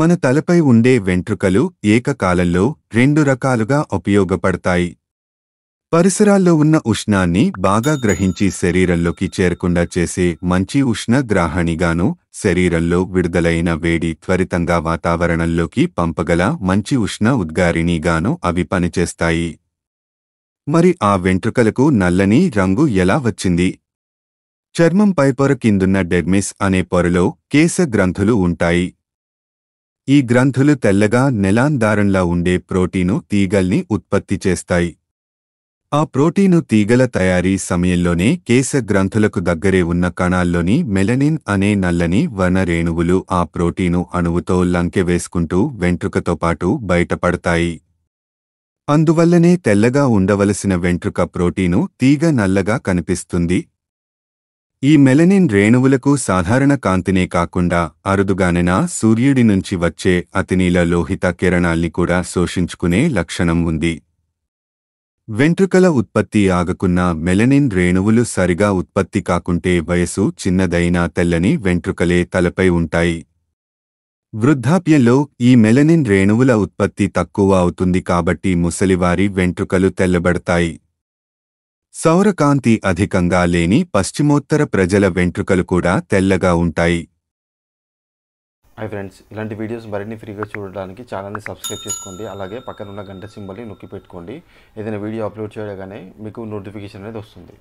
మన తలపై ఉండే వెంట్రుకలు ఏకకాలంలో రెండు రకాలుగా ఉపయోగపడతాయి పరిసరాల్లో ఉన్న ఉష్ణాన్ని బాగా గ్రహించి శరీరంలోకి చేరకుండా చేసే మంచి ఉష్ణగ్రాహణిగాను శరీరంలో విడుదలైన వేడి త్వరితంగా వాతావరణంలోకి పంపగల మంచి ఉష్ణ ఉద్గారిణిగాను అవి పనిచేస్తాయి మరి ఆ వెంట్రుకలకు నల్లని రంగు ఎలా వచ్చింది చర్మంపై పొర కిందున్న డెర్మిస్ అనే పొరలో కేశ గ్రంథులు ఉంటాయి ఈ గ్రంథులు తెల్లగా నెలాందారంలా ఉండే ప్రోటీను తీగల్ని ఉత్పత్తి చేస్తాయి ఆ ప్రోటీను తీగల తయారీ సమయంలోనే కేశ గ్రంథులకు దగ్గరే ఉన్న కణాల్లోని మెలనిన్ అనే నల్లని వనరేణువులు ఆ ప్రోటీను అణువుతో లంకె వేసుకుంటూ వెంట్రుకతో పాటు బయటపడతాయి అందువల్లనే తెల్లగా ఉండవలసిన వెంట్రుక ప్రోటీను తీగ నల్లగా కనిపిస్తుంది ఈ మెలనిన్ రేణువులకు సాధారణ కాంతినే కాకుండా అరుదుగానెనా సూర్యుడి నుంచి వచ్చే అతినీల లోహిత కిరణాల్ని కూడా శోషించుకునే లక్షణం ఉంది వెంట్రుకల ఉత్పత్తి ఆగకున్న మెలనిన్ రేణువులు సరిగా ఉత్పత్తి కాకుంటే వయసు చిన్నదైనా తెల్లని వెంట్రుకలే తలపై ఉంటాయి వృద్ధాప్యంలో ఈ మెలనిన్ రేణువుల ఉత్పత్తి తక్కువ అవుతుంది కాబట్టి ముసలివారి వెంట్రుకలు తెల్లబడతాయి సౌరకాంతి అధికంగా లేని పశ్చిమోత్తర ప్రజల వెంట్రుకలు కూడా తెల్లగా ఉంటాయి హై ఫ్రెండ్స్ ఇలాంటి వీడియోస్ మరిన్ని ఫ్రీగా చూడడానికి ఛానల్ని సబ్స్క్రైబ్ చేసుకోండి అలాగే పక్కన ఉన్న గంట సింబల్ని నొక్కి పెట్టుకోండి ఏదైనా వీడియో అప్లోడ్ చేయగానే మీకు నోటిఫికేషన్ అనేది వస్తుంది